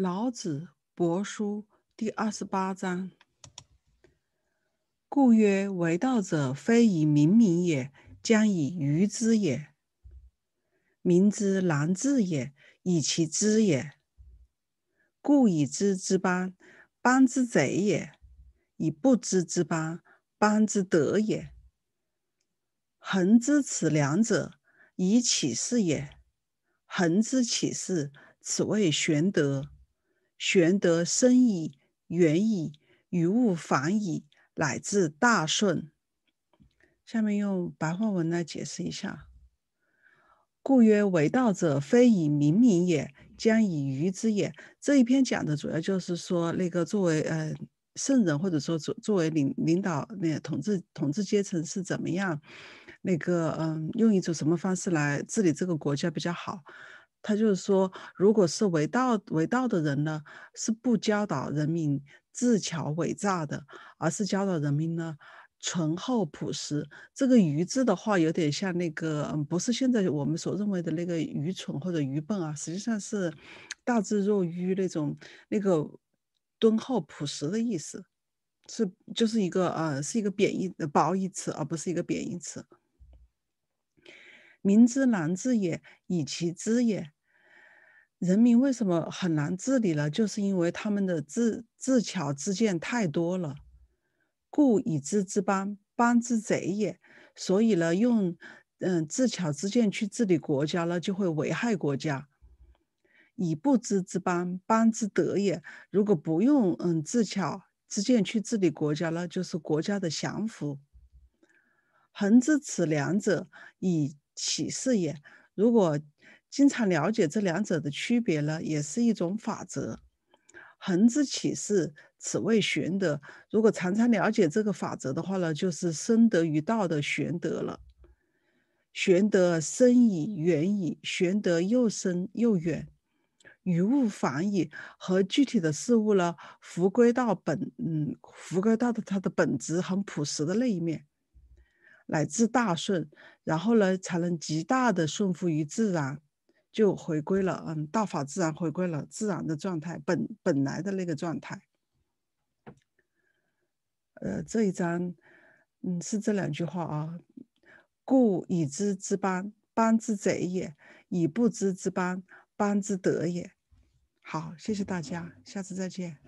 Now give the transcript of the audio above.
老子《帛书》第二十八章：故曰：“为道者，非以明民也，将以愚之也。民之难治也，以其知也。故以知之邦，邦之贼也；以不知之邦，邦之德也。恒知此两者，以启示也。恒知启示，此谓玄德。”玄德生矣，远矣，与物反矣，乃至大顺。下面用白话文来解释一下。故曰：“为道者，非以明民也，将以愚之也。”这一篇讲的主要就是说，那个作为呃圣人或者说作作为领领导那统治统治阶层是怎么样，那个嗯，用一种什么方式来治理这个国家比较好。他就是说，如果是为道为道的人呢，是不教导人民自巧伪诈的，而是教导人民呢淳厚朴实。这个愚字的话，有点像那个，不是现在我们所认为的那个愚蠢或者愚笨啊，实际上是大智若愚那种那个敦厚朴实的意思，是就是一个呃是一个贬义褒义词，而不是一个贬义词。民之难治也，以其知也。人民为什么很难治理了？就是因为他们的智智巧之见太多了。故以知之邦，邦之贼也。所以呢，用嗯智巧之见去治理国家呢，就会危害国家。以不知之邦，邦之德也。如果不用嗯智巧之见去治理国家呢，就是国家的降服。恒之此两者，以。启示也，如果经常了解这两者的区别呢，也是一种法则。恒之启示，此谓玄德。如果常常了解这个法则的话呢，就是深得于道的玄德了。玄德深矣，远矣，玄德又深又远，与物反矣，和具体的事物呢，复归到本，嗯，复归到的它的本质，很朴实的那一面。乃至大顺，然后呢，才能极大的顺服于自然，就回归了，嗯，道法自然，回归了自然的状态，本本来的那个状态。呃，这一章，嗯，是这两句话啊，故以知之邦，邦之贼也；以不知之邦，邦之德也。好，谢谢大家，下次再见。